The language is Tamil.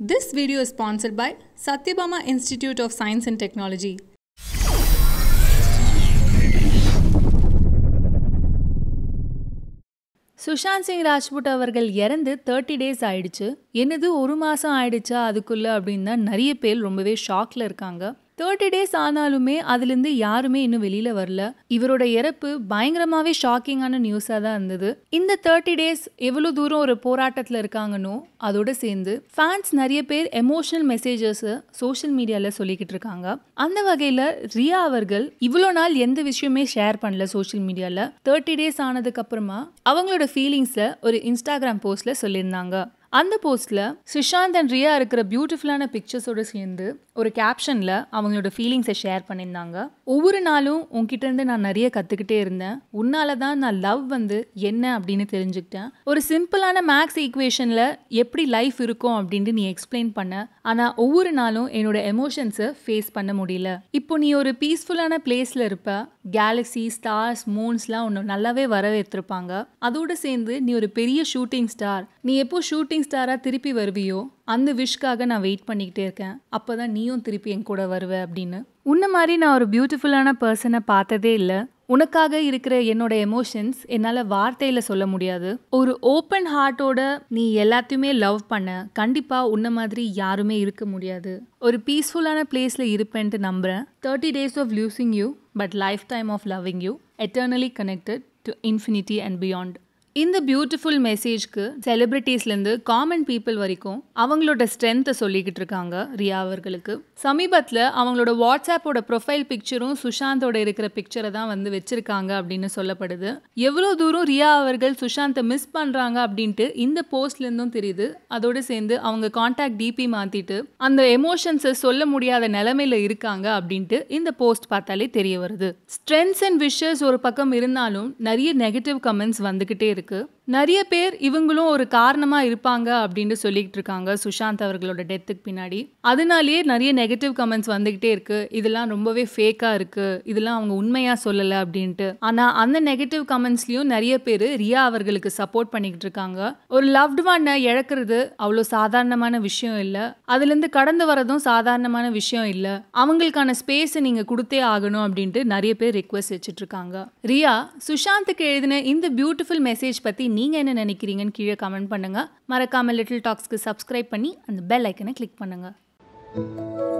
This video is sponsored by Satyabama Institute of Science and Technology. Sushant Singh Rajput அவர்கள் இறந்து தேர்ட்டி டேஸ் ஆயிடுச்சு என்னது ஒரு மாதம் ஆயிடுச்சா அதுக்குள்ளே அப்படின்னு தான் நிறைய பேர் ரொம்பவே ஷாக்கில் இருக்காங்க தேர்ட்டி டேஸ் ஆனாலுமே அதுலேருந்து யாருமே இன்னும் வெளியில் வரல இவரோட இறப்பு பயங்கரமாகவே ஷாக்கிங்கான நியூஸாக தான் இருந்தது இந்த தேர்ட்டி டேஸ் எவ்வளோ தூரம் ஒரு போராட்டத்தில் இருக்காங்கன்னு அதோட சேர்ந்து ஃபேன்ஸ் நிறைய பேர் எமோஷனல் மெசேஜஸை சோஷியல் மீடியாவில் சொல்லிக்கிட்டு இருக்காங்க அந்த வகையில் ரியா அவர்கள் இவ்வளோ நாள் எந்த விஷயமே ஷேர் பண்ணல சோஷியல் மீடியாவில் தேர்ட்டி டேஸ் ஆனதுக்கப்புறமா அவங்களோட ஃபீலிங்ஸை ஒரு இன்ஸ்டாகிராம் போஸ்ட்டில் சொல்லியிருந்தாங்க அந்த போஸ்ட்டில் சுஷாந்த் அண்ட் ரியா இருக்கிற பியூட்டிஃபுல்லான பிக்சர்ஸோடு சேர்ந்து ஒரு கேப்ஷனில் அவங்களோட ஃபீலிங்ஸை ஷேர் பண்ணியிருந்தாங்க ஒவ்வொரு நாளும் உங்ககிட்டருந்து நான் நிறைய கற்றுக்கிட்டே இருந்தேன் உன்னால தான் நான் லவ் வந்து என்ன அப்படின்னு தெரிஞ்சுக்கிட்டேன் ஒரு சிம்பிளான மேக்ஸ் ஈக்குவேஷனில் எப்படி லைஃப் இருக்கும் அப்படின்ட்டு நீ எக்ஸ்பிளைன் பண்ண ஆனால் ஒவ்வொரு நாளும் என்னோட எமோஷன்ஸை ஃபேஸ் பண்ண முடியல இப்போ நீ ஒரு பீஸ்ஃபுல்லான பிளேஸில் இருப்ப கேலக்ஸி ஸ்டார்ஸ் மூன்ஸ்லாம் ஒன்று நல்லாவே வரவேற்றிருப்பாங்க அதோடு சேர்ந்து நீ ஒரு பெரிய ஷூட்டிங் ஸ்டார் நீ எப்போ ஷூட்டிங் ஷூட்டிங் ஸ்டாராக திருப்பி வருவியோ அந்த விஷ்காக நான் வெயிட் பண்ணிக்கிட்டே இருக்கேன் அப்போ தான் நீயும் திருப்பி என் கூட வருவ அப்படின்னு உன்ன மாதிரி நான் ஒரு பியூட்டிஃபுல்லான பர்சனை பார்த்ததே இல்லை உனக்காக இருக்கிற என்னோட எமோஷன்ஸ் என்னால் வார்த்தையில் சொல்ல முடியாது ஒரு ஓப்பன் ஹார்ட்டோட நீ எல்லாத்தையுமே லவ் பண்ண கண்டிப்பாக உன்ன மாதிரி யாருமே இருக்க முடியாது ஒரு பீஸ்ஃபுல்லான பிளேஸில் இருப்பேன்ட்டு நம்புகிறேன் thirty days of losing you but life time of loving you eternally connected to infinity and beyond இந்த பியூட்டிஃபுல் மெசேஜ்க்கு செலிபிரிட்டிஸ்லேருந்து காமன் பீப்புள் வரைக்கும் அவங்களோட ஸ்ட்ரென்த்தை சொல்லிக்கிட்டு இருக்காங்க ரியா அவர்களுக்கு சமீபத்தில் அவங்களோட வாட்ஸ்அப்போட ப்ரொஃபைல் பிக்சரும் சுஷாந்தோட இருக்கிற பிக்சரை தான் வந்து வச்சுருக்காங்க அப்படின்னு சொல்லப்படுது எவ்வளோ தூரம் ரியா அவர்கள் சுஷாந்தை மிஸ் பண்ணுறாங்க அப்படின்ட்டு இந்த போஸ்ட்லேருந்தும் தெரியுது அதோடு சேர்ந்து அவங்க காண்டாக்ட் டிபி மாற்றிட்டு அந்த எமோஷன்ஸை சொல்ல முடியாத நிலமையில் இருக்காங்க அப்படின்ட்டு இந்த போஸ்ட் பார்த்தாலே தெரிய வருது ஸ்ட்ரென்த்ஸ் அண்ட் விஷஸ் ஒரு பக்கம் இருந்தாலும் நிறைய நெகட்டிவ் கமெண்ட்ஸ் வந்துக்கிட்டே இருக்குது நிறைய பேர் இவங்களும் ஒரு காரணமாக இருப்பாங்க அப்படின்ட்டு சொல்லிக்கிட்டு இருக்காங்க சுஷாந்த் அவர்களோட டெத்துக்கு பின்னாடி அதனாலேயே நிறைய நெகட்டிவ் கமெண்ட்ஸ் வந்துக்கிட்டே இருக்குது இதெல்லாம் ரொம்பவே ஃபேக்காக இருக்குது இதெல்லாம் அவங்க உண்மையாக சொல்லலை அப்படின்ட்டு ஆனால் அந்த நெகட்டிவ் கமெண்ட்ஸ்லேயும் நிறைய பேர் ரியா அவர்களுக்கு சப்போர்ட் பண்ணிக்கிட்டு இருக்காங்க ஒரு லவ்ட் ஒன்னை இழக்கிறது அவ்வளோ சாதாரணமான விஷயம் இல்லை அதுலேருந்து கடந்து வரதும் சாதாரணமான விஷயம் இல்லை அவங்களுக்கான ஸ்பேஸை நீங்கள் கொடுத்தே ஆகணும் அப்படின்ட்டு நிறைய பேர் ரிக்வஸ்ட் வச்சுட்ருக்காங்க ரியா சுஷாந்துக்கு எழுதின இந்த பியூட்டிஃபுல் மெசேஜ் பற்றி நீங்கள் என்ன நினைக்கிறீங்கன்னு கீழே கமெண்ட் பண்ணுங்கள் மறக்காமல் லிட்டில் டாக்ஸ்க்கு சப்ஸ்கிரைப் பண்ணி அந்த பெல் ஐக்கனை கிளிக் பண்ணுங்கள்